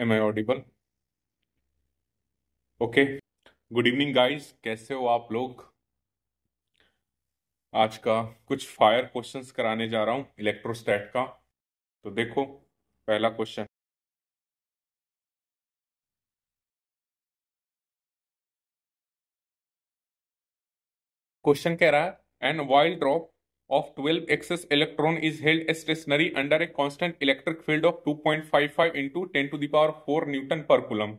M I audible okay good evening guys कैसे हो आप लोग आज का कुछ फायर क्वेश्चंस कराने जा रहा हूँ इलेक्ट्रोस्टैट का तो देखो पहला क्वेश्चन क्वेश्चन कह रहा है and wild drop of 12 excess electron is held as stationary under a constant electric field of 2.55 into 10 to the power 4 newton per coulomb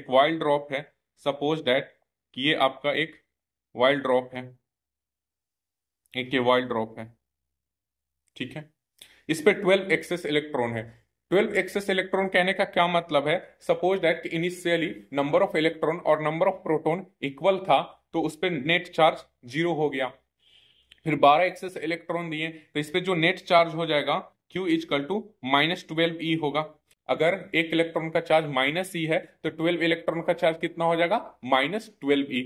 एक वाइल्ड ड्रॉप है सपोज डैट कि ये आपका एक वाइल्ड ड्रॉप है एक ये वाइल्ड ड्रॉप है ठीक है इस पे 12 एक्सेस इलेक्ट्रॉन है 12 एक्सेस इलेक्ट्रॉन कहने का क्या मतलब है suppose that initially number of electron और नंबर ऑफ प्रोटॉन इक्वल था तो उस पर नेट चार्ज जीरो हो गया फिर बारह एक्सेस इलेक्ट्रॉन दिए तो इस पर जो नेट चार्ज हो जाएगा Q is equal to minus twelve e होगा अगर एक इलेक्ट्रॉन का चार्ज माइनस ई है तो ट्वेल्व इलेक्ट्रॉन का चार्ज कितना हो जाएगा माइनस ट्वेल्व ई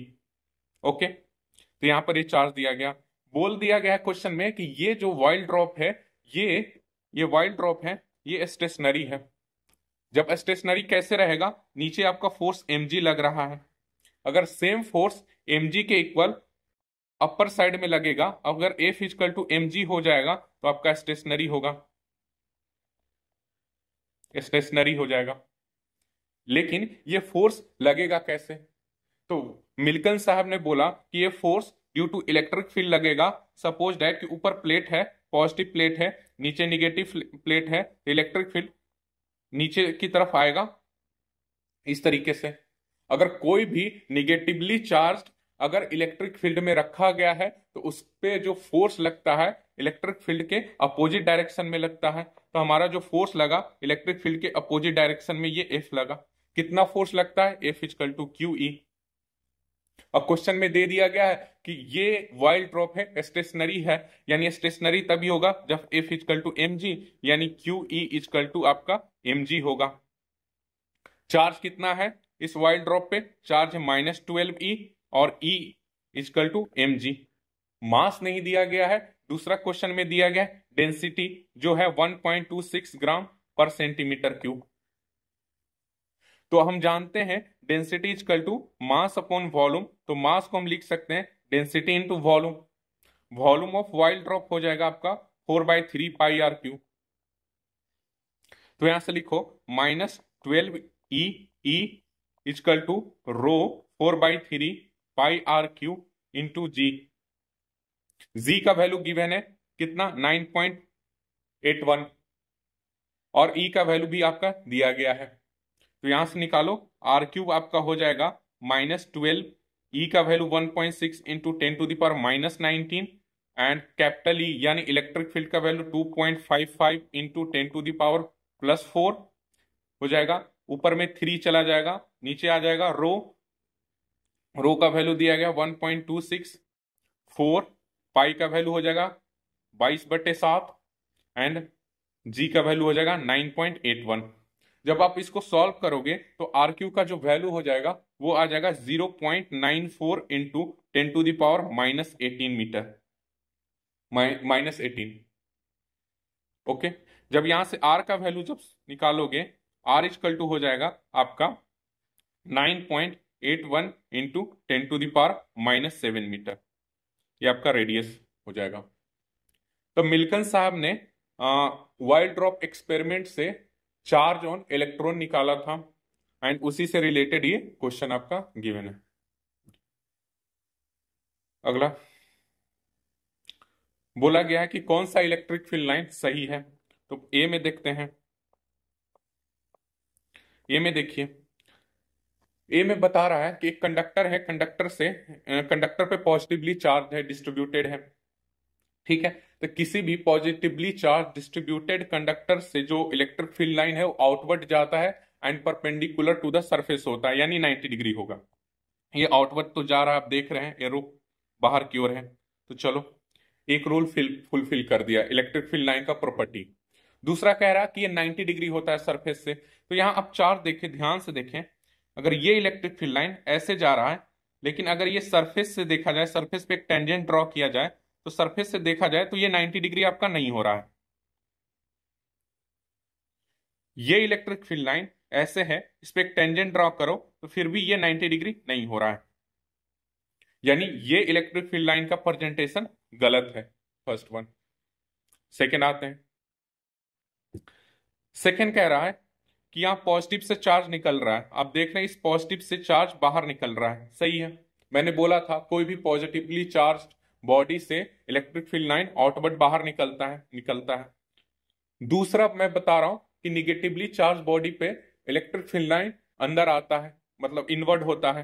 ओके तो यहां पर ये चार्ज दिया गया बोल दिया गया है क्वेश्चन में कि ये जो वाइल्ड ड्रॉप है ये ये वाइल्ड ड्रॉप है ये स्टेशनरी है जब स्टेशनरी कैसे रहेगा नीचे आपका फोर्स एम लग रहा है अगर सेम फोर्स एम के इक्वल अपर साइड में लगेगा अगर a physical to m g हो जाएगा तो आपका स्टेशनरी होगा स्टेशनरी हो जाएगा लेकिन ये फोर्स लगेगा कैसे तो मिल्कन साहब ने बोला कि ये force due to electric field लगेगा सपोज डैट कि ऊपर प्लेट है पॉजिटिव प्लेट है नीचे निगेटिव प्लेट है इलेक्ट्रिक तो फील्ड नीचे की तरफ आएगा इस तरीके से अगर कोई भी निगेटिवली चार्ज अगर इलेक्ट्रिक फील्ड में रखा गया है तो उस पर जो फोर्स लगता है इलेक्ट्रिक फील्ड के अपोजिट डायरेक्शन में लगता है तो हमारा जो फोर्स लगा इलेक्ट्रिक फील्ड के अपोजिट डायरेक्शन में ये एफ लगा कितना फोर्स लगता है F is equal to Q E अब क्वेश्चन में दे दिया गया है कि ये वाइल्ड ड्रॉप है स्टेशनरी है यानी स्टेशनरी तभी होगा जब F is equal to m g यानी क्यू ई इजकल टू आपका एम जी होगा चार्ज कितना है इस वाइल्ड ड्रॉप पे चार्ज माइनस ट्वेल्व ई और E is equal to m g mass नहीं दिया गया है दूसरा क्वेश्चन में दिया गया डेंसिटी जो है 1.26 ग्राम पर सेंटीमीटर क्यूब तो हम जानते हैं density is equal to mass upon volume तो मास को हम लिख सकते हैं density into volume volume of wild drop हो जाएगा आपका four by three pi r cube तो यहां से लिखो minus twelve e E is equal to rho four by three pi r cube into g g का वैल्यू गिवेन है कितना नाइन पॉइंट एट वन और ई e का वैल्यू भी आपका दिया गया है तो यहां से निकालो आर क्यूब आपका हो जाएगा माइनस ट्वेल्व ई का value one point six into ten to the power minus nineteen and capital E यानी इलेक्ट्रिक फील्ड का value two point five five into ten to the power plus four हो जाएगा ऊपर में थ्री चला जाएगा नीचे आ जाएगा रो रो का वैल्यू दिया गया one point two six four pi का वैल्यू हो जाएगा बाईस बटे सात एंड जी का वैल्यू हो जाएगा नाइन पॉइंट एट वन जब आप इसको सॉल्व करोगे तो आर क्यू का जो वैल्यू हो जाएगा वो आ जाएगा zero point nine four into ten to the power minus eighteen metre minus eighteen okay जब यहां से आर का वैल्यू जब निकालोगे आर इजकल टू हो जाएगा आपका nine point eight one into ten to the power minus seven metre ये आपका रेडियस हो जाएगा तो मिल्कन साहब ने वाइल्ड ड्रॉप एक्सपेरिमेंट से चार्ज ऑन इलेक्ट्रॉन निकाला था एंड उसी से रिलेटेड ये क्वेश्चन आपका गिवन है अगला बोला गया है कि कौन सा इलेक्ट्रिक फील्ड लाइन सही है तो ए में देखते हैं ए में देखिए ए में बता रहा है कि एक कंडक्टर है कंडक्टर से कंडक्टर पे पॉजिटिवली चार्ज है डिस्ट्रीब्यूटेड है ठीक है तो किसी भी पॉजिटिवली चार्ज डिस्ट्रीब्यूटेड कंडक्टर से जो इलेक्ट्रिक फील्ड लाइन है वो आउटवर्ड जाता है and perpendicular to the surface होता है यानी 90 डिग्री होगा ये आउटवर्ड तो जा रहा है आप देख रहे हैं एरो बाहर की ओर है तो चलो एक रोल फुलफिल कर दिया इलेक्ट्रिक फील्ड लाइन का प्रॉपर्टी दूसरा कह रहा कि ये 90 डिग्री होता है सरफेस से तो यहाँ आप चार्ज देखें ध्यान से देखें अगर ये इलेक्ट्रिक फील्ड लाइन ऐसे जा रहा है लेकिन अगर ये सरफेस से देखा जाए सरफेस पे एक टेंजेंट ड्रॉ किया जाए तो सरफेस से देखा जाए तो ये 90 डिग्री आपका नहीं हो रहा है ये इलेक्ट्रिक फील्ड लाइन ऐसे है इस पर एक टेंजेंट ड्रॉ करो तो फिर भी ये 90 डिग्री नहीं हो रहा है यानी ये इलेक्ट्रिक फील्ड लाइन का प्रेजेंटेशन गलत है फर्स्ट वन सेकेंड आते हैं सेकेंड कह रहा है कि यहाँ पॉजिटिव से चार्ज निकल रहा है आप देख रहे हैं इस पॉजिटिव से चार्ज बाहर निकल रहा है सही है मैंने बोला था कोई भी पॉजिटिवली चार्ज बॉडी से इलेक्ट्रिक फील्ड लाइन आउटवर्ड बाहर निकलता है निकलता है दूसरा मैं बता रहा हूं कि निगेटिवली चार्ज बॉडी पे इलेक्ट्रिक फील्ड लाइन अंदर आता है मतलब इनवर्ड होता है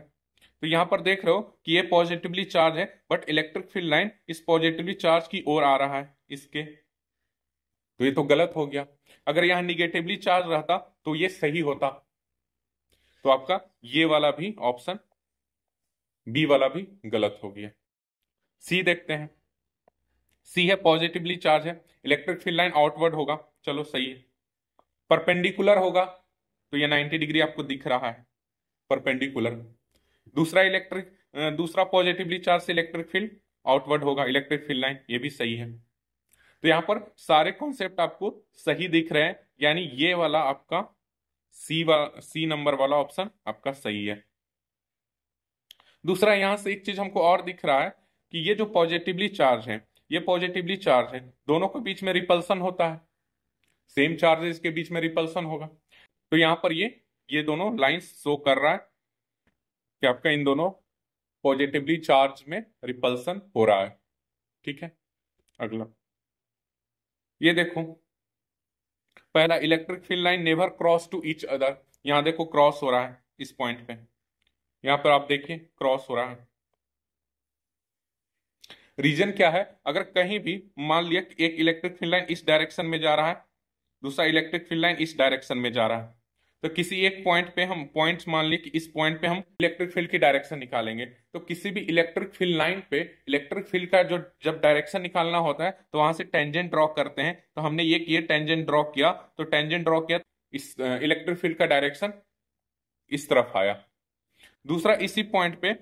तो यहां पर देख रहे हो कि ये पॉजिटिवली चार्ज है बट इलेक्ट्रिक फील्ड लाइन इस पॉजिटिवली चार्ज की ओर आ रहा है इसके तो ये तो गलत हो गया अगर यहां निगेटिवली चार्ज रहता तो ये सही होता तो आपका ये वाला भी ऑप्शन बी वाला भी गलत हो गया सी देखते हैं सी है पॉजिटिवली चार्ज है इलेक्ट्रिक फील्ड लाइन आउटवर्ड होगा चलो सही है परपेंडिकुलर होगा तो ये 90 डिग्री आपको दिख रहा है परपेंडिकुलर दूसरा इलेक्ट्रिक दूसरा positively charge electric field outward होगा इलेक्ट्रिक फील्ड लाइन ये भी सही है तो यहां पर सारे कॉन्सेप्ट आपको सही दिख रहे हैं यानी ये वाला आपका सी वाला सी नंबर वाला ऑप्शन आपका सही है दूसरा यहां से एक चीज हमको और दिख रहा है कि ये जो पॉजिटिवली चार्ज है ये पॉजिटिवली चार्ज है दोनों के बीच में रिपल्सन होता है सेम चार्जेस के बीच में रिपल्सन होगा तो यहां पर ये ये दोनों लाइंस शो कर रहा है कि आपका इन दोनों पॉजिटिवली चार्ज में रिपल्सन हो रहा है ठीक है अगला ये देखो पहला electric field line never cross to each other यहां देखो क्रॉस हो रहा है इस पॉइंट पे यहां पर आप देखिए क्रॉस हो रहा है रीजन क्या है अगर कहीं भी मान लिया एक इलेक्ट्रिक फील्ड लाइन इस डायरेक्शन में जा रहा है दूसरा इलेक्ट्रिक फील्ड लाइन इस डायरेक्शन में जा रहा है तो किसी एक पॉइंट पे हम पॉइंट मान ली कि इस पॉइंट पे हम इलेक्ट्रिक फील्ड की डायरेक्शन निकालेंगे तो किसी भी इलेक्ट्रिक फील्ड लाइन पे इलेक्ट्रिक फील्ड का जो जब डायरेक्शन निकालना होता है तो वहां से टेंजेंट ड्रॉ करते हैं तो हमने ये किया टेंजेंट ड्रॉ किया तो टेंजेंट ड्रॉ किया इस इलेक्ट्रिक फील्ड का डायरेक्शन इस तरफ आया दूसरा इसी पॉइंट पे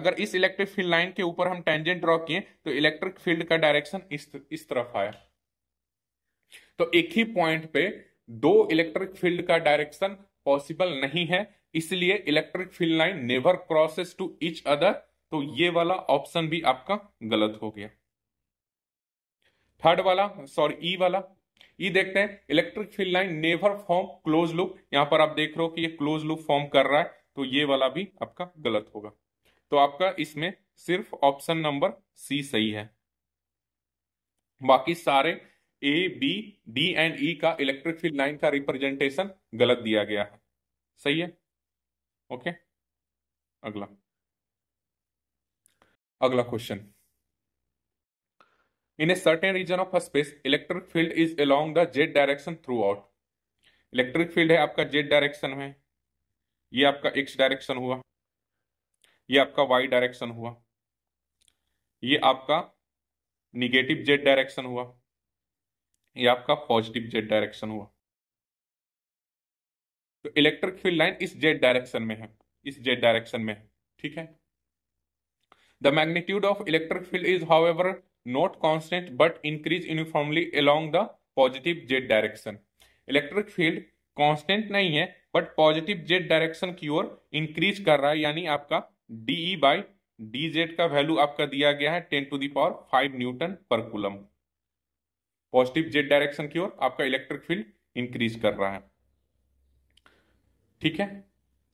अगर इस इलेक्ट्रिक फील्ड लाइन के ऊपर हम टेंजेंट ड्रॉ किए तो इलेक्ट्रिक फील्ड का डायरेक्शन इस इस तरफ आया तो एक ही पॉइंट पे दो इलेक्ट्रिक फील्ड का डायरेक्शन पॉसिबल नहीं है इसलिए electric field line never crosses to each other तो ये वाला ऑप्शन भी आपका गलत हो गया थर्ड वाला सॉरी ई e वाला ये e देखते हैं electric field line never form close look यहां पर आप देख रहे हो कि ये क्लोज लुक फॉर्म कर रहा है तो ये वाला भी आपका गलत होगा तो आपका इसमें सिर्फ ऑप्शन नंबर सी सही है बाकी सारे A B D and E का इलेक्ट्रिक फील्ड लाइन का रिप्रेजेंटेशन गलत दिया गया है सही है ओके अगला अगला question in a certain region of space electric field is along the z direction throughout electric field है आपका जेड डायरेक्शन में ये आपका एक्स डायरेक्शन हुआ ये आपका वाई डायरेक्शन हुआ ये आपका निगेटिव जेड डायरेक्शन हुआ ये आपका पॉजिटिव जेड डायरेक्शन हुआ तो इलेक्ट्रिक फील्ड लाइन इस जेड डायरेक्शन में है इस जेड डायरेक्शन में है ठीक है the magnitude of electric field is however not constant but increase uniformly along the positive z direction electric field constant नहीं है बट पॉजिटिव जेड डायरेक्शन की ओर इंक्रीज कर रहा है यानी आपका d E by d z का value आपका दिया गया है ten to the power five newton per coulomb positive z direction की ओर आपका इलेक्ट्रिक फील्ड इंक्रीज कर रहा है ठीक है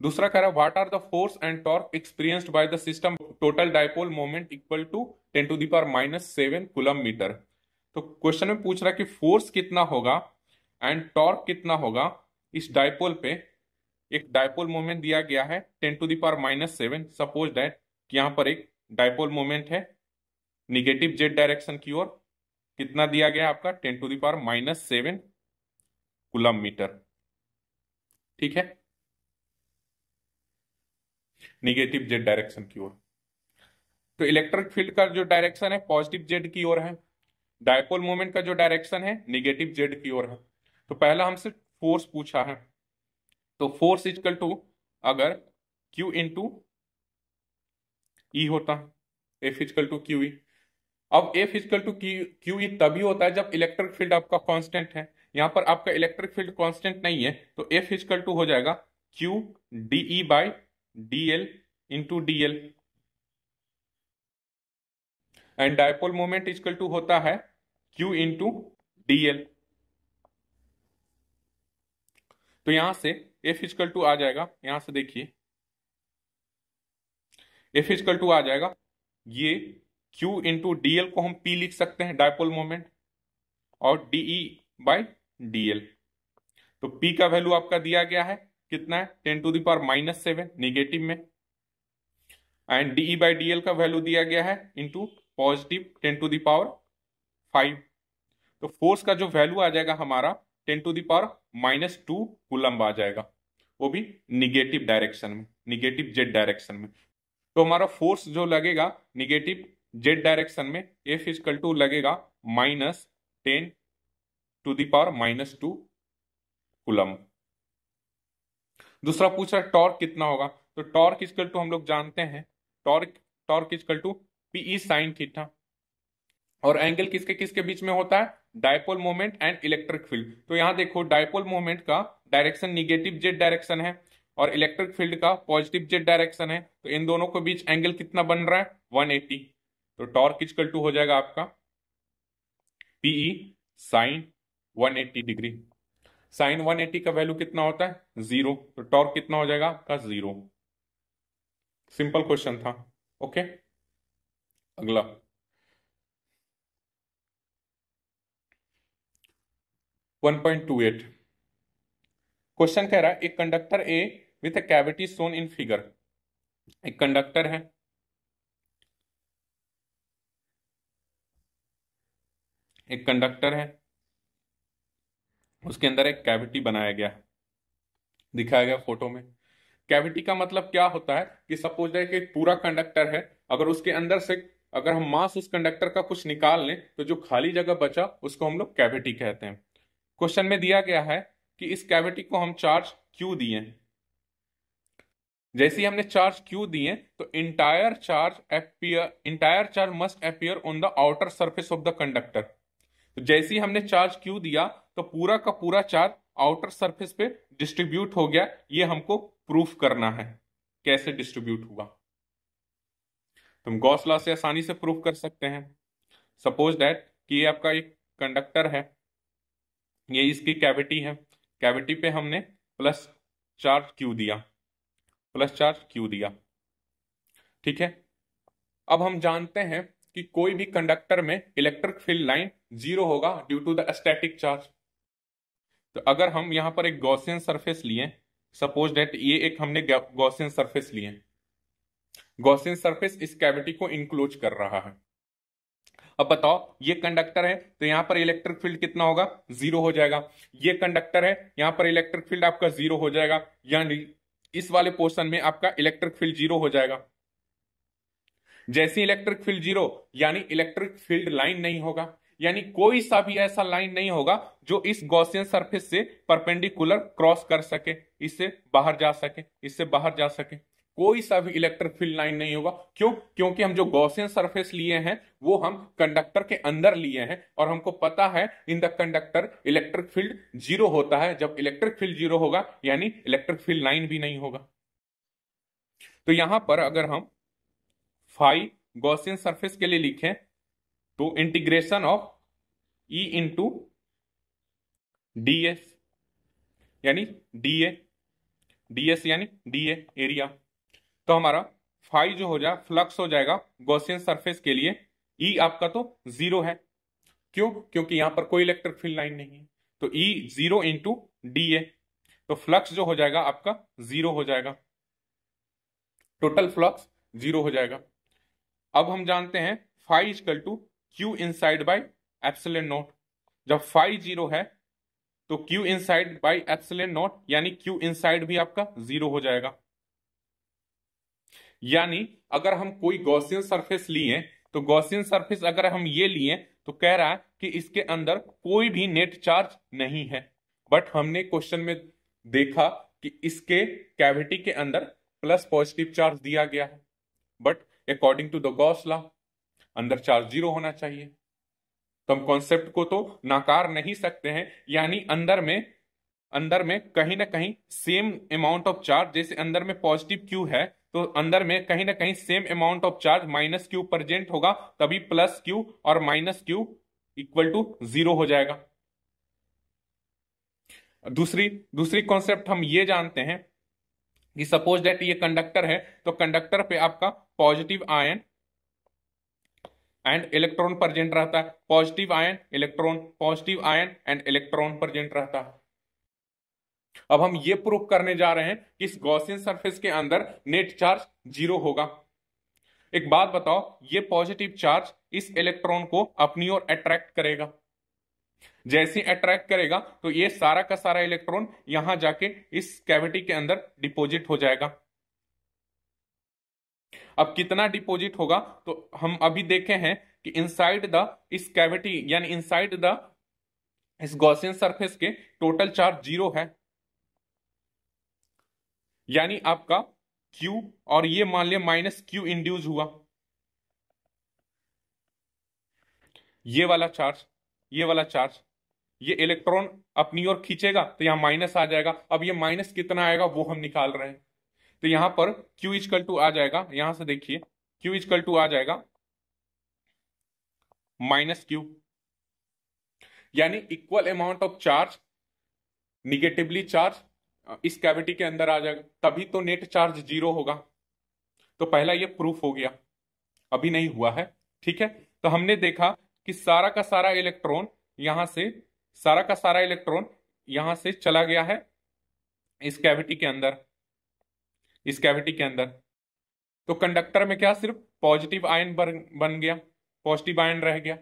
दूसरा कह रहा है what are the force and torque experienced by the system total dipole moment equal to ten to power minus seven coulomb metre तो क्वेश्चन में पूछ रहा है कि फोर्स कितना होगा एंड टॉर्क कितना होगा इस डायपोल पे एक डायपोल मोमेंट दिया गया है ten to power minus seven suppose that यहां पर एक डायपोल मोमेंट है निगेटिव जेड डायरेक्शन की ओर कितना दिया गया आपका ten to the power minus seven coulomb metre ठीक है निगेटिव जेड डायरेक्शन की ओर तो इलेक्ट्रिक फील्ड का जो डायरेक्शन है पॉजिटिव जेड की ओर है डायपोल मोमेंट का जो डायरेक्शन है निगेटिव जेड की ओर है तो पहला हमसे फोर्स पूछा है तो फोर्स इजकल टू अगर क्यू इन टू ई होता F is equal to Q E अब F is equal to Q E तभी होता है जब इलेक्ट्रिक फील्ड आपका कॉन्स्टेंट है यहाँ पर आपका इलेक्ट्रिक फील्ड कॉन्स्टेंट नहीं है तो एफ इजकल टू हो जाएगा Q d E by d l into d l and dipole moment is equal to होता है क्यू इंटू डी एल तो यहां से एफ इजकल टू आ जाएगा यहां से देखिए एफ इजकल टू आ जाएगा ये Q इंटू डीएल को हम P लिख सकते हैं डायपोल मोमेंट और डीई बाई डीएल तो P का वैल्यू आपका दिया गया है कितना है ten to the power minus seven negative में एंड डीई बाई डीएल का वैल्यू दिया गया है into positive ten to the power five तो फोर्स का जो वैल्यू आ जाएगा हमारा ten to the power minus two coulomb आ जाएगा वो भी निगेटिव डायरेक्शन में निगेटिव जेड डायरेक्शन में तो हमारा फोर्स जो लगेगा निगेटिव जेड डायरेक्शन में एफ इजकल टू लगेगा minus ten to the power minus two coulomb दूसरा पूछ रहा है टॉर्क कितना होगा तो टॉर्क इजकल टू हम लोग जानते हैं torque torque is equal to P E sine theta और एंगल किसके किसके बीच में होता है dipole moment and electric field तो यहां देखो डायपोल मोमेंट का डायरेक्शन निगेटिव जेड डायरेक्शन है और इलेक्ट्रिक फील्ड का पॉजिटिव जेड डायरेक्शन है तो इन दोनों के बीच एंगल कितना बन रहा है 180 तो टॉर्क इजकल टू हो जाएगा आपका पीई साइन 180 डिग्री साइन 180 का वैल्यू कितना होता है जीरो तो टॉर्क कितना हो जाएगा आपका जीरो सिंपल क्वेश्चन था ओके अगला one point two eight question कह रहा है एक conductor A with a cavity shown in figure एक कंडक्टर है एक कंडक्टर है उसके अंदर एक कैविटी बनाया गया दिखाया गया फोटो में कैविटी का मतलब क्या होता है कि सपोज है कि पूरा कंडक्टर है अगर उसके अंदर से अगर हम मास उस कंडक्टर का कुछ निकाल लें तो जो खाली जगह बचा उसको हम लोग कैविटी कहते हैं क्वेश्चन में दिया गया है कि इस कैविटी को हम चार्ज क्यों दिए जैसे ही हमने चार्ज क्यों दिए तो entire charge appear entire charge must appear on the outer surface of the conductor तो जैसे ही हमने चार्ज क्यू दिया तो पूरा का पूरा चार्ज आउटर सरफेस पे डिस्ट्रीब्यूट हो गया ये हमको प्रूफ करना है कैसे डिस्ट्रीब्यूट हुआ तुम गॉस से आसानी से प्रूफ कर सकते हैं सपोज डैट कि ये आपका एक कंडक्टर है ये इसकी कैविटी है कैविटी पे हमने प्लस चार्ज क्यू दिया प्लस चार्ज क्यू दिया ठीक है अब हम जानते हैं कि कोई भी कंडक्टर में इलेक्ट्रिक फील्ड लाइन जीरो होगा due to the static charge तो अगर हम यहाँ पर एक गॉसियन सरफेस लिए सपोज डेट ये एक हमने गॉसियन सरफेस लिए गॉसियन सरफेस इस कैविटी को इंक्लोज कर रहा है अब बताओ ये कंडक्टर है तो यहाँ पर इलेक्ट्रिक फील्ड कितना होगा जीरो हो जाएगा ये कंडक्टर है यहाँ पर इलेक्ट्रिक फील्ड आपका जीरो हो जाएगा यानी इस वाले पोर्शन में आपका इलेक्ट्रिक फील्ड जीरो हो जाएगा जैसे इलेक्ट्रिक फील्ड जीरो यानी इलेक्ट्रिक फील्ड लाइन नहीं होगा यानी कोई सा भी ऐसा लाइन नहीं होगा जो इस गॉसियन सरफेस से परपेंडिकुलर क्रॉस कर सके इससे बाहर जा सके इससे बाहर जा सके कोई सा भी इलेक्ट्रिक फील्ड लाइन नहीं होगा क्यों क्योंकि हम जो गॉसियन सरफेस लिए हैं वो हम कंडक्टर के अंदर लिए हैं और हमको पता है in the conductor electric field zero होता है जब इलेक्ट्रिक फील्ड जीरो होगा यानी इलेक्ट्रिक फील्ड लाइन भी नहीं होगा तो यहां पर अगर हम फाइव गॉसियन सरफेस के लिए लिखें to integration of E into ds यानी dA ds यानी dA एरिया तो हमारा फाइव जो हो जाए फ्लक्स हो जाएगा गोशियन सरफेस के लिए ई e आपका तो जीरो है क्यों क्योंकि यहां पर कोई इलेक्ट्रिक फील्ड लाइन नहीं है तो E zero into d A तो फ्लक्स जो हो जाएगा आपका जीरो हो जाएगा टोटल फ्लक्स जीरो हो जाएगा अब हम जानते हैं phi is equal to Q side by epsilon naught जब फाइव जीरो है तो Q side by epsilon naught यानी क्यू साइड भी आपका जीरो हो जाएगा यानी अगर हम कोई गौसियन सरफेस लिए तो गौसियन सरफेस अगर हम ये लिए तो कह रहा है कि इसके अंदर कोई भी नेट चार्ज नहीं है बट हमने क्वेश्चन में देखा कि इसके कैविटी के अंदर प्लस पॉजिटिव चार्ज दिया गया है but according to the Gauss law अंदर चार्ज जीरो होना चाहिए तो हम कॉन्सेप्ट को तो नाकार नहीं सकते हैं यानी अंदर में अंदर में कहीं ना कहीं सेम अमाउंट ऑफ चार्ज जैसे अंदर में पॉजिटिव क्यू है तो अंदर में कहीं ना कहीं same amount of charge minus Q present होगा तभी प्लस क्यू और minus Q equal to zero हो जाएगा दूसरी दूसरी कॉन्सेप्ट हम ये जानते हैं कि सपोज डेट ये कंडक्टर है तो कंडक्टर पे आपका positive ion and electron present रहता है positive ion electron positive ion and electron present रहता है अब हम ये प्रूफ करने जा रहे हैं कि इस गॉसियन सरफेस के अंदर नेट चार्ज जीरो होगा एक बात बताओ ये पॉजिटिव चार्ज इस इलेक्ट्रॉन को अपनी ओर अट्रैक्ट करेगा जैसे अट्रैक्ट करेगा तो ये सारा का सारा इलेक्ट्रॉन यहां जाके इस कैविटी के अंदर डिपॉजिट हो जाएगा अब कितना डिपॉजिट होगा तो हम अभी देखे हैं कि इनसाइड द इस कैविटी यानी इनसाइड द इस गॉसियन सरफेस के टोटल चार्ज जीरो है यानी आपका Q और ये मान लिया माइनस क्यू इंड्यूज हुआ ये वाला चार्ज ये वाला चार्ज ये इलेक्ट्रॉन अपनी ओर खींचेगा तो यहां माइनस आ जाएगा अब ये माइनस कितना आएगा वो हम निकाल रहे हैं तो यहां पर Q इजकल टू आ जाएगा यहां से देखिए Q इजकल टू आ जाएगा माइनस क्यू यानी equal amount of charge negatively charge इस कैविटी के अंदर आ जाएगा तभी तो नेट चार्ज जीरो होगा तो पहला ये प्रूफ हो गया अभी नहीं हुआ है ठीक है तो हमने देखा कि सारा का सारा इलेक्ट्रॉन यहां से सारा का सारा इलेक्ट्रॉन यहां से चला गया है इस कैविटी के अंदर इस कैविटी के अंदर तो कंडक्टर में क्या सिर्फ पॉजिटिव आयन बन गया पॉजिटिव आयन रह गया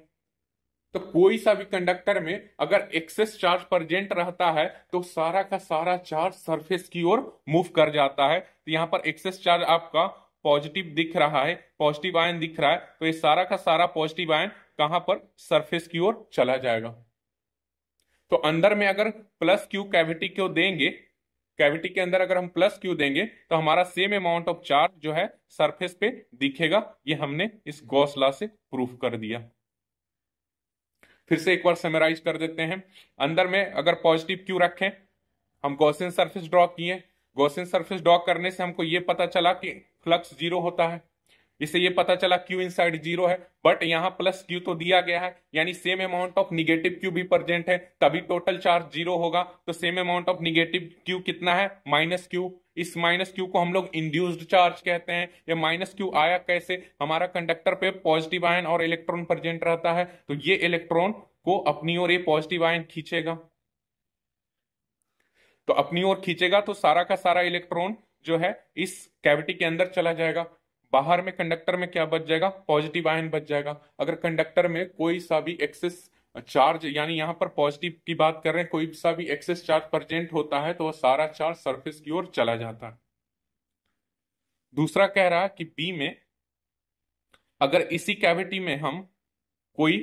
तो कोई सा भी कंडक्टर में अगर एक्सेस चार्ज प्रजेंट रहता है तो सारा का सारा चार्ज सरफेस की ओर मूव कर जाता है तो यहां पर एक्सेस चार्ज आपका पॉजिटिव दिख रहा है पॉजिटिव आयन दिख रहा है तो ये सारा का सारा पॉजिटिव आयन कहां पर सरफेस की ओर चला जाएगा तो अंदर में अगर प्लस क्यू कैविटी को देंगे कैविटी के अंदर अगर हम प्लस क्यू देंगे तो हमारा सेम अमाउंट ऑफ चार्ज जो है सरफेस पे दिखेगा ये हमने इस गौसला से प्रूफ कर दिया फिर से एक बार समराइज कर देते हैं अंदर में अगर पॉजिटिव क्यू रखें हम गौसेन सरफेस ड्रॉ किए गौसेन सरफेस ड्रॉ करने से हमको ये पता चला कि फ्लक्स जीरो होता है इससे ये पता चला क्यू इन साइड जीरो है बट यहाँ प्लस क्यू तो दिया गया है यानी same amount of negative q भी प्रेजेंट है तभी टोटल चार्ज जीरो होगा तो same amount of negative q कितना है माइनस क्यू इस माइनस क्यू को हम लोग इंड्यूस्ड चार्ज कहते हैं ये माइनस क्यू आया कैसे हमारा कंडक्टर पे पॉजिटिव आयन और इलेक्ट्रॉन प्रेजेंट रहता है तो ये इलेक्ट्रॉन को अपनी ओर ये पॉजिटिव आयन खींचेगा तो अपनी ओर खींचेगा तो सारा का सारा इलेक्ट्रॉन जो है इस कैविटी के अंदर चला जाएगा बाहर में कंडक्टर में क्या बच जाएगा पॉजिटिव आयन बच जाएगा अगर कंडक्टर में कोई सा भी एक्सेस चार्ज यानी यहाँ पर पॉजिटिव की बात कर रहे हैं कोई सा भी एक्सेस चार्ज प्रजेंट होता है तो वह सारा चार्ज सर्फेस की ओर चला जाता है दूसरा कह रहा है कि बी में अगर इसी कैविटी में हम कोई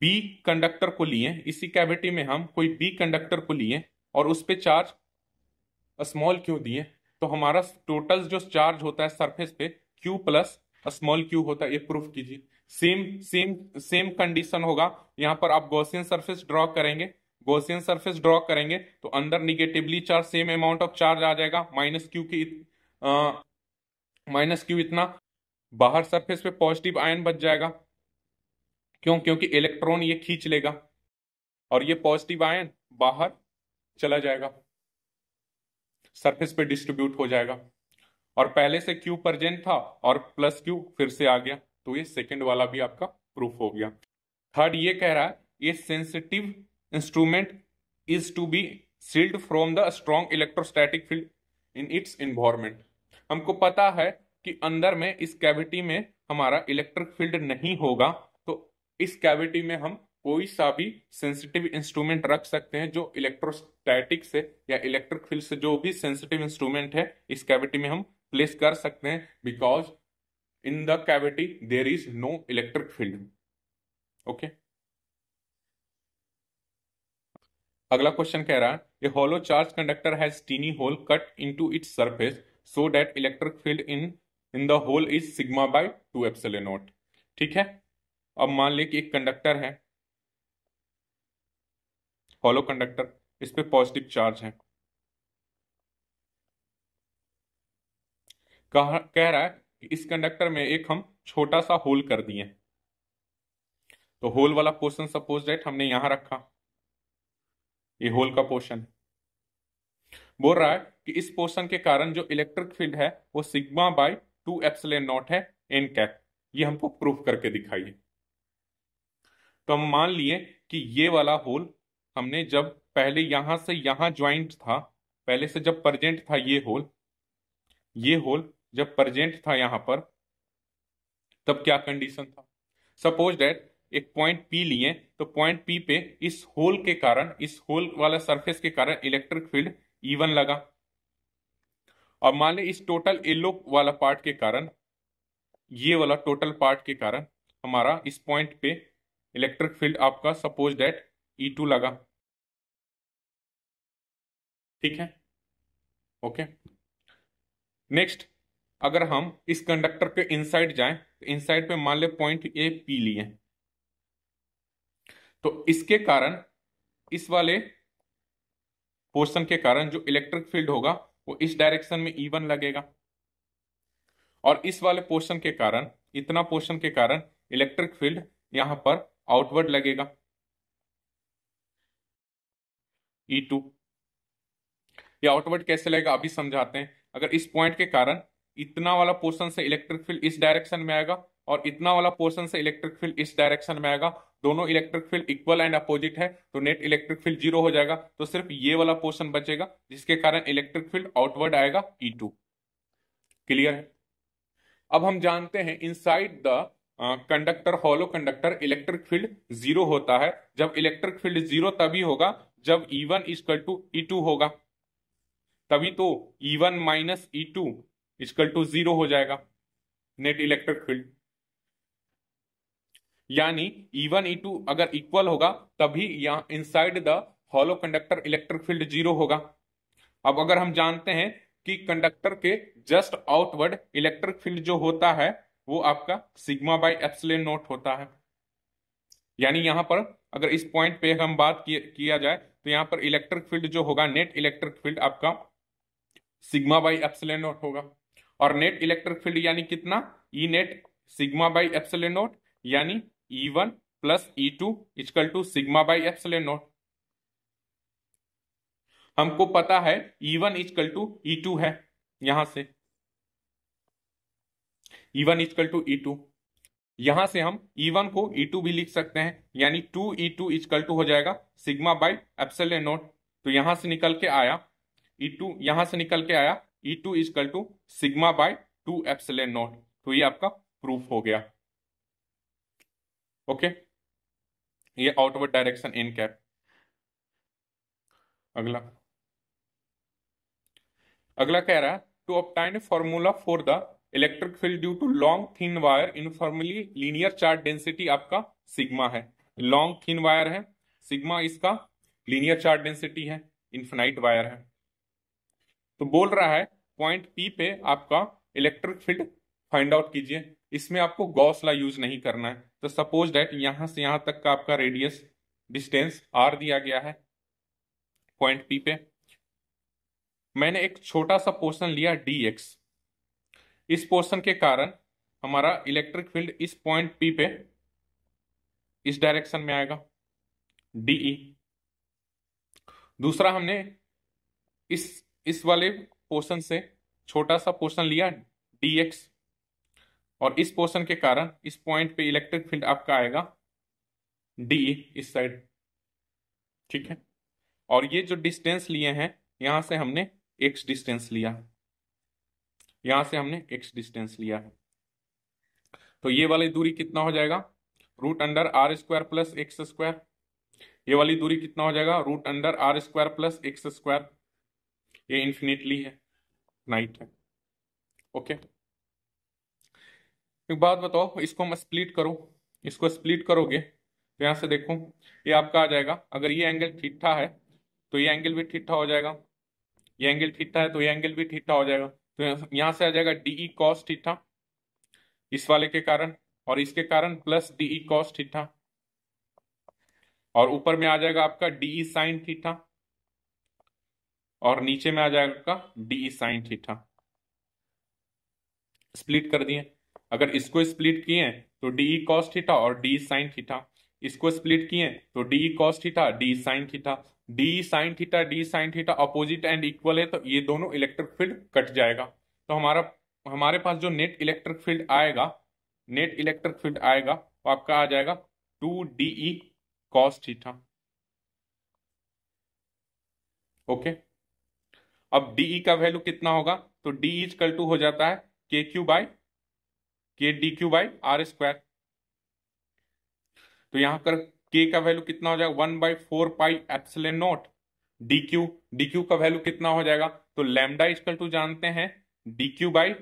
बी कंडक्टर को लिए इसी कैविटी में हम कोई बी कंडक्टर को लिए और उस पर चार्ज स्मॉल क्यों दिए तो हमारा टोटल जो चार्ज होता है सरफेस पे क्यू प्लस स्मॉल क्यू होता है ये प्रूफ कीजिए सेम सेम सेम कंडीशन होगा यहाँ पर आप गोसियन सरफेस ड्रॉ करेंगे गोसियन सरफेस ड्रॉ करेंगे तो अंदर negatively charge same amount of charge आ जाएगा माइनस क्यू की माइनस क्यू इतना बाहर सरफेस पे पॉजिटिव आयन बच जाएगा क्यों क्योंकि इलेक्ट्रॉन ये खींच लेगा और ये पॉजिटिव आयन बाहर चला जाएगा सरफेस पे डिस्ट्रीब्यूट हो जाएगा और पहले से क्यू परजेंट था और प्लस क्यू फिर से आ गया तो ये सेकेंड वाला भी आपका प्रूफ हो गया थर्ड ये कह रहा है ये sensitive instrument is to be sealed from the strong electrostatic field in its environment हमको पता है कि अंदर में इस कैविटी में हमारा इलेक्ट्रिक फील्ड नहीं होगा तो इस कैविटी में हम कोई सा भी सेंसिटिव इंस्ट्रूमेंट रख सकते हैं जो इलेक्ट्रोस्टैटिक से या इलेक्ट्रिक फील्ड से जो भी सेंसिटिव इंस्ट्रूमेंट है इस कैविटी में हम प्लेस कर सकते हैं because in the cavity there is no electric field okay अगला क्वेश्चन कह रहा है a hollow charge conductor has tiny hole cut into its surface so that electric field in in the hole is sigma by two epsilon naught ठीक है अब मान ले कि एक कंडक्टर है हॉलो कंडक्टर इस पर पॉजिटिव चार्ज है कह, कह रहा है कि इस कंडक्टर में एक हम छोटा सा होल कर दिए तो होल वाला पोर्शन सपोज डेट हमने यहां रखा ये होल का पोर्शन बोल रहा है कि इस पोर्शन के कारण जो इलेक्ट्रिक फील्ड है वो sigma by two epsilon naught है एन कैप ये हमको प्रूफ करके दिखाइए तो हम मान लिए कि ये वाला होल हमने जब पहले यहां से यहां ज्वाइंट था पहले से जब परजेंट था ये होल ये होल जब परजेंट था यहां पर तब क्या कंडीशन था सपोज डेट एक पॉइंट पी लिए तो पॉइंट पी पे इस होल के कारण इस होल वाला सरफेस के कारण इलेक्ट्रिक फील्ड इवन लगा और मान लें इस टोटल येलो वाला पार्ट के कारण ये वाला टोटल पार्ट के कारण हमारा इस पॉइंट पे इलेक्ट्रिक फील्ड आपका सपोज डेट ई टू लगा ठीक है ओके नेक्स्ट अगर हम इस कंडक्टर के इनसाइड जाए तो इनसाइड पे मान ले पॉइंट ए पी लिए तो इसके कारण इस वाले पोर्शन के कारण जो इलेक्ट्रिक फील्ड होगा वो इस डायरेक्शन में ई e वन लगेगा और इस वाले पोर्शन के कारण इतना पोर्शन के कारण इलेक्ट्रिक फील्ड यहां पर आउटवर्ड लगेगा ई e टू ये आउट कैसे लगेगा अभी समझाते हैं अगर इस पॉइंट के कारण इतना वाला पोर्सन से इलेक्ट्रिक फील्ड इस डायरेक्शन में आएगा और इतना वाला पोर्सन से इलेक्ट्रिक फील्ड इस डायरेक्शन में आएगा दोनों electric field equal and opposite है तो नेट इलेक्ट्रिक फील्ड जीरो हो जाएगा तो सिर्फ ये वाला पोर्सन बचेगा जिसके कारण इलेक्ट्रिक फील्ड आउटवर्ड आएगा ई e क्लियर है अब हम जानते हैं inside the conductor hollow conductor electric field zero होता है जब इलेक्ट्रिक फील्ड जीरो तभी होगा जब E one is equal to E two होगा तभी तो E one minus E two is equal to zero हो जाएगा नेट इलेक्ट्रिक फील्ड यानी ई वन ई टू अगर इक्वल होगा तभी यहाँ side the hollow conductor electric field zero होगा अब अगर हम जानते हैं कि कंडक्टर के जस्ट आउटवर्ड इलेक्ट्रिक फील्ड जो होता है वो आपका सिग्मा बाय एप्सिलॉन नोट होता है यानी यहां पर अगर इस पॉइंट पे हम बात किया जाए तो यहां पर इलेक्ट्रिक फील्ड जो होगा नेट इलेक्ट्रिक फील्ड आपका सिग्मा बाई एप्सले नोट होगा और नेट इलेक्ट्रिक फील्ड यानी कितना E net sigma by epsilon naught यानी E one plus E two is equal to sigma by epsilon naught हमको पता है E one is equal to E two है यहां से E one is equal to E two यहां से हम E1 को E2 भी लिख सकते हैं यानी two E two is equal to हो जाएगा सिग्मा बाई एप्सले नोट तो यहां से निकल के आया ई e टू यहां से निकल के आया E two is equal to sigma by two epsilon naught तो ये आपका प्रूफ हो गया ओके ये आउटवर्ड डायरेक्शन इन कैप अगला अगला कह रहा है to obtain formula for the electric field due to long thin wire uniformly linear charge density आपका सिग्मा है लॉन्ग थिन वायर है सिग्मा इसका लीनियर चार्ज डेंसिटी है इन्फिनाइट वायर है तो बोल रहा है पॉइंट पी पे आपका इलेक्ट्रिक फील्ड फाइंड आउट कीजिए इसमें आपको गौसला यूज नहीं करना है तो सपोज डैट यहां से यहां तक का आपका रेडियस डिस्टेंस आर दिया गया है पॉइंट पी पे मैंने एक छोटा सा पोर्शन लिया डी एक्स इस पोर्शन के कारण हमारा इलेक्ट्रिक फील्ड इस पॉइंट पी पे इस डायरेक्शन में आएगा डी ई e। दूसरा हमने इस इस वाले पोर्शन से छोटा सा पोर्शन लिया डी एक्स और इस पोर्शन के कारण इस पॉइंट पे इलेक्ट्रिक फील्ड आपका आएगा डी इस साइड ठीक है और ये जो डिस्टेंस लिए हैं यहां से हमने एक्स डिस्टेंस लिया यहां से हमने एक्स डिस्टेंस लिया है तो ये वाली दूरी कितना हो जाएगा root under r square plus x square ये वाली दूरी कितना हो जाएगा root under r square plus x square ये इन्फिनिटली है नाइट है ओके एक बात बताओ इसको हम स्प्लिट करो इसको स्प्लिट करोगे तो यहाँ से देखो ये आपका आ जाएगा अगर ये एंगल ठीठा है तो ये एंगल भी ठीठा हो जाएगा ये एंगल ठीठा है तो ये एंगल भी ठीठा हो जाएगा तो यहाँ से आ जाएगा डीई कॉस ठीठा इस वाले के कारण और इसके कारण प्लस डीई कॉस ठीठा और ऊपर में आ जाएगा आपका डीई साइन ठीठा और नीचे में आ जाएगा आपका डी साइन थीठा स्प्लिट कर दिए अगर इसको स्प्लिट किए तो डी कॉस थीठा और डी साइन थीठा इसको स्प्लिट किए तो d cos theta d sine theta d sine theta d sine theta opposite and equal है तो ये दोनों इलेक्ट्रिक फील्ड कट जाएगा तो हमारा हमारे पास जो नेट इलेक्ट्रिक फील्ड आएगा नेट इलेक्ट्रिक फील्ड आएगा तो आपका आ जाएगा two d E cos theta okay okay? अब डी e का वैल्यू कितना होगा तो डी कल टू हो जाता है k q by k d q by r square तो यहां पर के का वैल्यू कितना हो जाएगा one by four pi epsilon naught d q d q का वैल्यू कितना हो जाएगा तो लेमडा कल टू जानते हैं d q by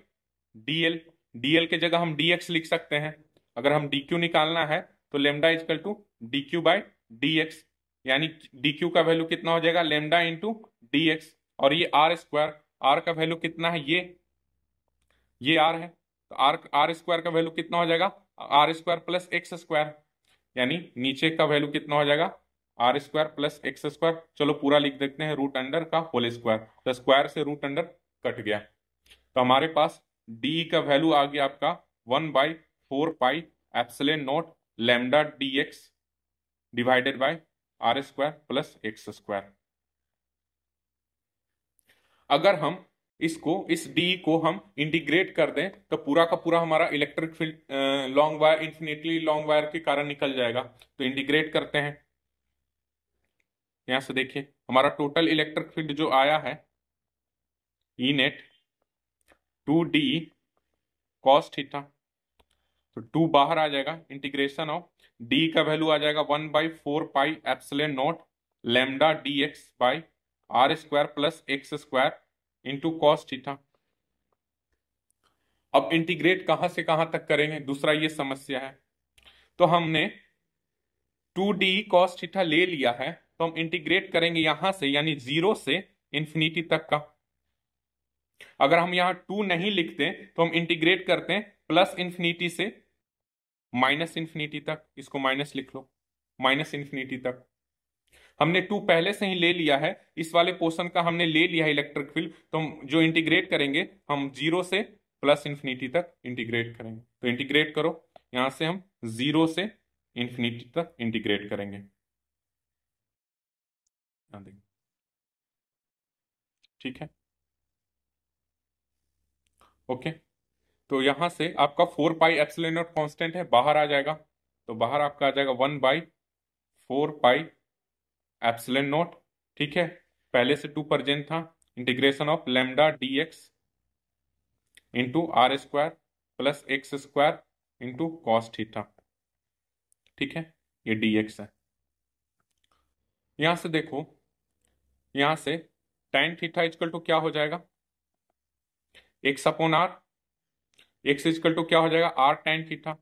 d l d l जगह हम डी एक्स लिख सकते हैं अगर हम डी क्यू निकालना है तो lambda equal to d q by d x यानी डी क्यू का वैल्यू कितना हो जाएगा लेमडा इंटू डी एक्स और ये आर स्क्वायर आर का वैल्यू कितना है ये ये आर है तो आर आर स्क्वायर का वैल्यू कितना हो जाएगा r square plus x square यानी नीचे का वैल्यू कितना हो जाएगा r square plus x square चलो पूरा लिख देते हैं रूट अंडर का होल स्क्वायर तो स्क्वायर से रूट अंडर कट गया तो हमारे पास डी का वैल्यू आ गया आपका one by four pi epsilon naught lambda d x divided by r square plus x square अगर हम इसको इस डी को हम इंटीग्रेट कर दें तो पूरा का पूरा हमारा electric field long wire infinitely long wire के कारण निकल जाएगा तो इंटीग्रेट करते हैं यहां से देखिए हमारा टोटल इलेक्ट्रिक फील्ड जो आया है E net two d cos theta तो टू बाहर आ जाएगा इंटीग्रेशन ऑफ डी का वैल्यू आ जाएगा one by four pi epsilon naught lambda d x by r square plus x square into cos theta अब इंटीग्रेट कहां से कहां तक करेंगे दूसरा ये समस्या है तो हमने टू डी कॉस थीटा ले लिया है तो हम इंटीग्रेट करेंगे यहां से यानी जीरो से इंफिनिटी तक का अगर हम यहां टू नहीं लिखते तो हम इंटीग्रेट करते हैं प्लस इंफिनिटी से माइनस इंफिनिटी तक इसको माइनस लिख लो माइनस इंफिनिटी तक हमने टू पहले से ही ले लिया है इस वाले पोर्सन का हमने ले लिया है इलेक्ट्रिक फील्ड तो हम जो इंटीग्रेट करेंगे हम जीरो से प्लस इन्फिनिटी तक इंटीग्रेट करेंगे तो इंटीग्रेट करो यहां से हम जीरो से इन्फिनिटी तक इंटीग्रेट करेंगे ठीक है ओके तो यहां से आपका four pi epsilon constant constant है बाहर आ जाएगा तो बाहर आपका आ जाएगा one by four pi epsilon naught ठीक है पहले से टू परजेंट था integration of lambda d x into r square plus x square into cos theta ठीक है ये डी एक्स है यहां से देखो यहां से टेन थीटा इजकल टू क्या हो जाएगा x upon r x is equal to क्या हो जाएगा आर टेन थीटा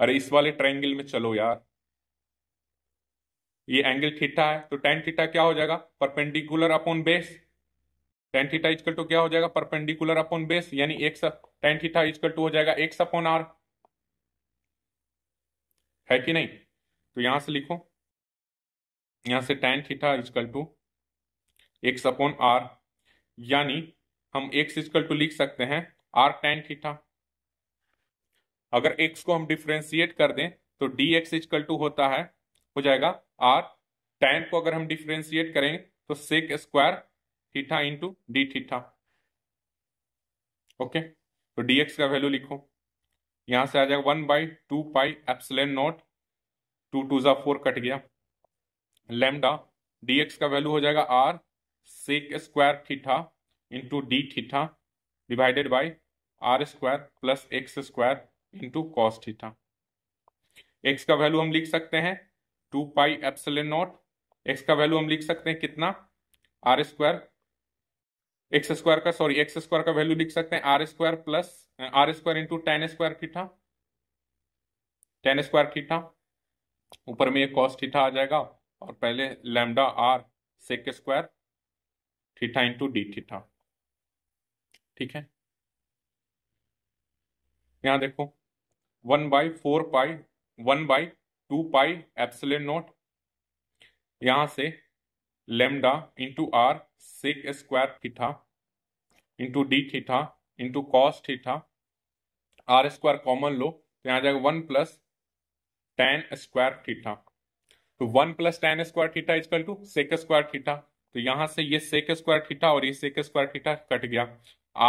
अरे इस वाले ट्रायंगल में चलो यार ये एंगल थीटा है तो टेन थीटा क्या हो जाएगा perpendicular upon base tan theta is equal to क्या हो जाएगा परपेंडिकुलर अपॉन बेस यानी एक टेन थीटा इजकल टू हो जाएगा एक सपोन आर है कि नहीं तो यहां से लिखो यहां से tan theta is equal to x upon r यानी हम एक्स इजकल टू लिख सकते हैं आर टेन थीटा अगर एक्स को हम डिफ्रेंशिएट कर दें तो डी एक्स इजकल टू होता है हो जाएगा और टैन को अगर हम डिफ्रेंशिएट करेंगे तो sec square theta into d theta okay तो डीएक्स का वैल्यू लिखो यहां से आ जाएगा one by two pi epsilon naught two two जा फोर कट गया लेमडा डीएक्स का वैल्यू हो जाएगा r sec square theta into d theta divided by r square plus x square into cos theta x का value हम लिख सकते हैं two pi epsilon naught x का वैल्यू हम लिख सकते हैं कितना आर स्क्वायर एक्स स्क्वायर का सॉरी एक्स स्क्वायर का वैल्यू लिख सकते हैं r square plus r square into tan square theta tan square theta ऊपर में एक कॉस थीठा आ जाएगा और पहले lambda r sec square theta into d theta ठीक है यहां देखो one by four pi one by two pi epsilon naught यहां से lambda into r sec square theta into d थीठा into cos theta r square common लो तो यहां जाएगा one plus tan square theta तो one plus tan square theta is equal to sec square theta तो यहां से ये सेक स्क्वायर थीठा और ये सेक स्क्वायर थीठा कट गया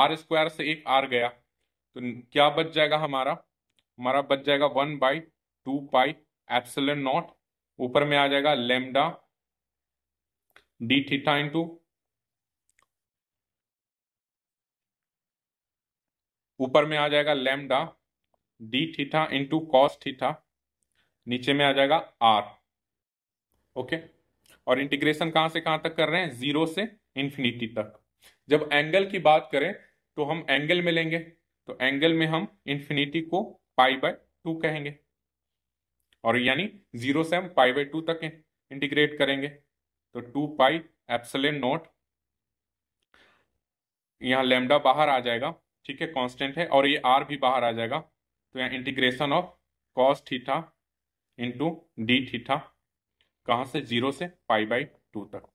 आर स्क्वायर से एक आर गया तो क्या बच जाएगा हमारा हमारा बच जाएगा one by two pi epsilon naught ऊपर में आ जाएगा लेमडा डी थीटा इंटू ऊपर में आ जाएगा lambda d theta into cos theta नीचे में आ जाएगा आर ओके और इंटीग्रेशन कहां से कहां तक कर रहे हैं जीरो से इंफिनिटी तक जब एंगल की बात करें तो हम एंगल में लेंगे तो एंगल में हम इंफिनिटी को पाई बाय टू कहेंगे और यानी जीरो से हम पाई बाई टू तक इंटीग्रेट करेंगे तो टू पाई एप्सलेन नोट यहाँ लेमडा बाहर आ जाएगा ठीक है कांस्टेंट है और ये आर भी बाहर आ जाएगा तो यहाँ integration of cos theta into d theta कहा से जीरो से पाई बाई टू तक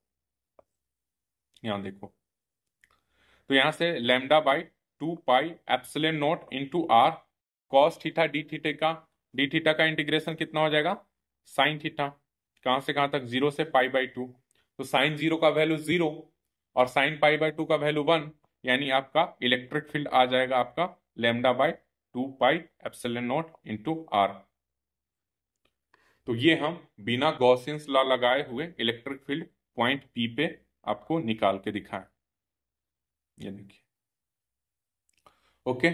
यहां देखो तो यहां से lambda by two pi epsilon naught into r cos theta d theta का डी थीटा का इंटीग्रेशन कितना हो जाएगा साइन थीटा कहां से कहां तक जीरो से पाई बाई टू तो साइन जीरो का वैल्यू जीरो और साइन पाई बाई टू का वैल्यू वन यानी आपका इलेक्ट्रिक फील्ड आ जाएगा आपका lambda by two pi epsilon naught into r तो ये हम बिना गौसियंस लॉ लगाए हुए इलेक्ट्रिक फील्ड पॉइंट पी पे आपको निकाल के दिखाए ये देखिए ओके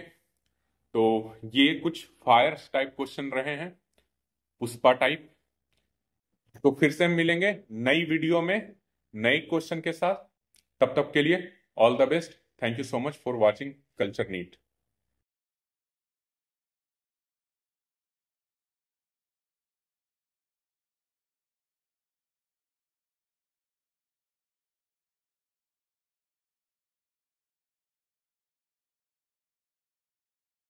तो ये कुछ फायर टाइप क्वेश्चन रहे हैं पुष्पा टाइप तो फिर से मिलेंगे नई वीडियो में नए क्वेश्चन के साथ तब तक के लिए all the best thank you so much for watching कल्चर नीट